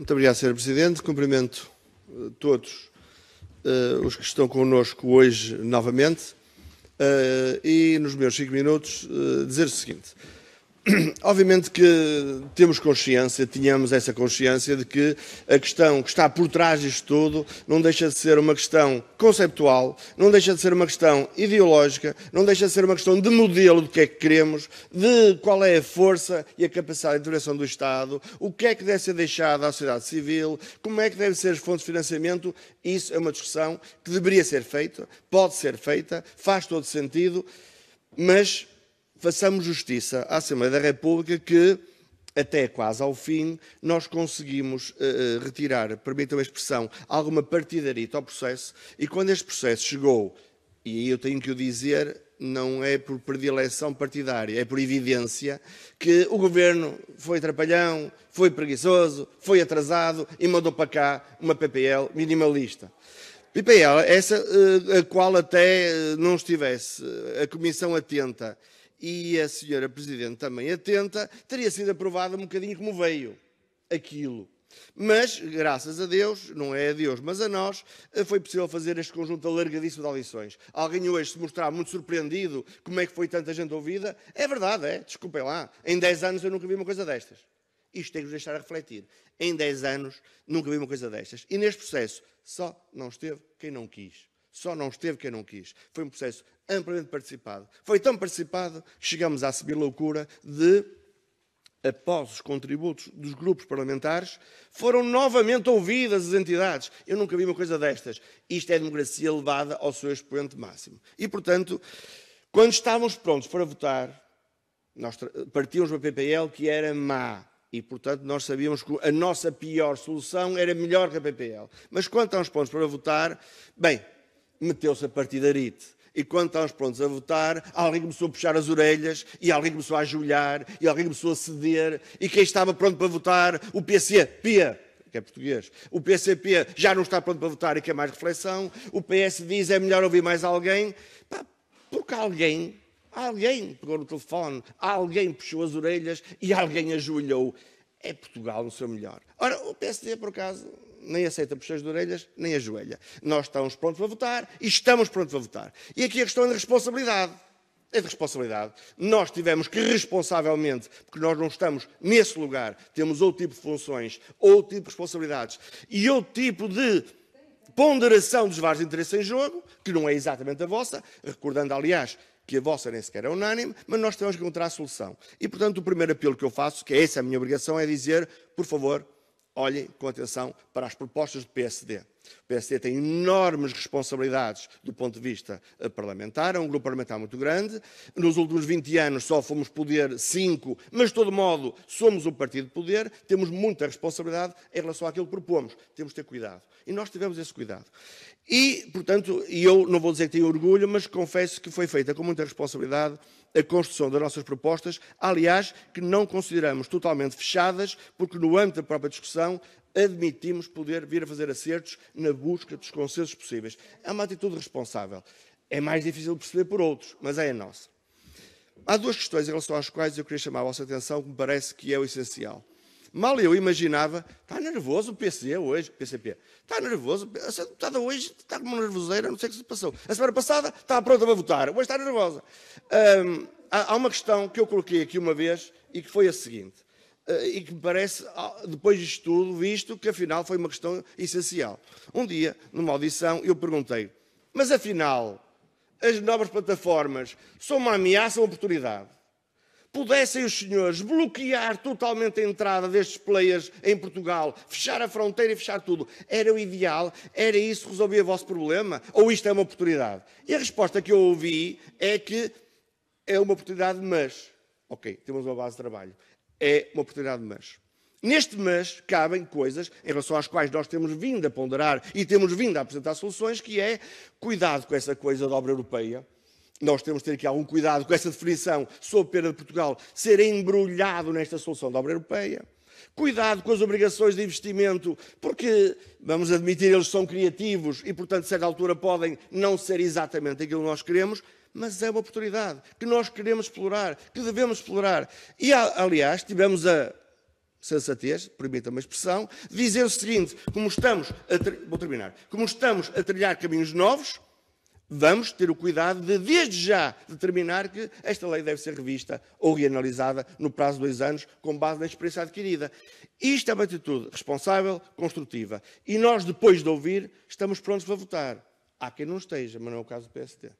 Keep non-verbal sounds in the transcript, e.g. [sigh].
Muito obrigado, Sr. Presidente. Cumprimento eh, todos uh, os que estão connosco hoje novamente uh, e, nos meus cinco minutos, dizer o seguinte. [clears throat] Obviamente que temos consciência, tínhamos essa consciência de que a questão que está por trás disto tudo não deixa de ser uma questão conceptual, não deixa de ser uma questão ideológica, não deixa de ser uma questão de modelo do que é que queremos, de qual é a força e a capacidade de intervenção do Estado, o que é que deve ser deixado à sociedade civil, como é que devem ser as fontes de financiamento. Isso é uma discussão que deveria ser feita, pode ser feita, faz todo sentido, mas façamos justiça à Assembleia da República que, até quase ao fim, nós conseguimos uh, retirar, permitam a expressão, alguma partidarita ao processo, e quando este processo chegou, e eu tenho que o dizer, não é por predileção partidária, é por evidência que o governo foi trapalhão, foi preguiçoso, foi atrasado e mandou para cá uma PPL minimalista. PPL, essa eh, a qual até não estivesse a comissão atenta e a senhora Presidente também atenta, teria sido aprovado um bocadinho como veio aquilo. Mas, graças a Deus, não é a Deus, mas a nós, eh, foi possível fazer este conjunto alargadíssimo de audições. Alguém hoje se mostrar muito surpreendido como é que foi tanta gente ouvida, é verdade, é, desculpem lá, em 10 anos eu nunca vi uma coisa destas. Isto tem que nos deixar a refletir. Em 10 anos nunca vi uma coisa destas. E neste processo só não esteve quem não quis. Só não esteve quem não quis. Foi um processo amplamente participado. Foi tão participado que chegamos à subir loucura de, após os contributos dos grupos parlamentares, foram novamente ouvidas as entidades. Eu nunca vi uma coisa destas. Isto é democracia levada ao seu expoente máximo. E, portanto, quando estávamos prontos para votar, nós partíamos da PPL que era má. E, portanto, nós sabíamos que a nossa pior solução era melhor que a PPL. Mas quanto aos pontos para votar, bem, meteu-se a partidarite. E quando estávamos prontos a votar, alguém começou a puxar as orelhas, e alguém começou a ajoelhar, e alguém começou a ceder, e quem estava pronto para votar, o PC, Pia, que é português, o PCP já não está pronto para votar e quer mais reflexão, o PS diz é melhor ouvir mais alguém, Pá, porque alguém, alguém pegou no telefone, alguém puxou as orelhas e alguém ajoelhou. É Portugal no seu melhor. Ora, o PSD, por acaso, nem aceita puxões de orelhas, nem ajoelha. Nós estamos prontos para votar e estamos prontos para votar. E aqui a questão é de responsabilidade. É de responsabilidade. Nós tivemos que responsavelmente, porque nós não estamos nesse lugar, temos outro tipo de funções, outro tipo de responsabilidades e outro tipo de ponderação dos vários interesses em jogo, que não é exatamente a vossa, recordando, aliás, que a vossa nem sequer é unânime, mas nós temos que encontrar a solução. E, portanto, o primeiro apelo que eu faço, que é essa a minha obrigação, é dizer, por favor, olhem com atenção para as propostas do PSD. O PSD tem enormes responsabilidades do ponto de vista eh, parlamentar, é um grupo parlamentar muito grande. Nos últimos 20 anos só fomos poder 5, mas de todo modo somos um partido de poder, temos muita responsabilidade em relação àquilo que propomos, temos de ter cuidado. E nós tivemos esse cuidado. E, portanto, eu não vou dizer que tenho orgulho, mas confesso que foi feita com muita responsabilidade a construção das nossas propostas, aliás, que não consideramos totalmente fechadas, porque no âmbito da própria discussão admitimos poder vir a fazer acertos na busca dos consensos possíveis. É uma atitude responsável. É mais difícil de perceber por outros, mas é a nossa. Há duas questões em relação às quais eu queria chamar a vossa atenção, que me parece que é o essencial. Mal eu imaginava, está nervoso o PC hoje, PCP, está nervoso, a senhora deputada hoje está com uma nervoseira, não sei o que se passou. A semana passada está pronta para votar, hoje está nervosa. Hum, há uma questão que eu coloquei aqui uma vez e que foi a seguinte. Eh, e que me parece, ah, depois de tudo, visto que afinal foi uma questão essencial. Um dia, numa audição, eu perguntei, mas afinal, as novas plataformas são uma ameaça ou oportunidade? Pudessem os senhores bloquear totalmente a entrada destes players em Portugal, fechar a fronteira e fechar tudo, era o ideal? Era isso que resolvia o vosso problema? Ou isto é uma oportunidade? E a resposta que eu ouvi é que é uma oportunidade, mas, ok, temos uma base de trabalho é uma oportunidade de mas. Neste mas cabem coisas em relação às quais nós temos vindo a ponderar e temos vindo a apresentar soluções, que é cuidado com essa coisa da obra europeia. Nós temos de ter aqui algum cuidado com essa definição sob pena de Portugal ser embrulhado nesta solução da obra europeia. Cuidado com as obrigações de investimento, porque, vamos admitir, eles são criativos e, portanto, a certa altura podem não ser exatamente aquilo que nós queremos, mas é uma oportunidade que nós queremos explorar, que devemos explorar. E, aliás, tivemos a sensatez, permita-me a expressão, de dizer o seguinte: como estamos a, vou terminar, como estamos a trilhar caminhos novos, vamos ter o cuidado de, desde já, determinar que esta lei deve ser revista ou reanalisada no prazo de dois anos, com base na experiência adquirida. Isto é uma atitude responsável, construtiva. E nós, depois de ouvir, estamos prontos para votar. Há quem não esteja, mas não é o caso do PSD.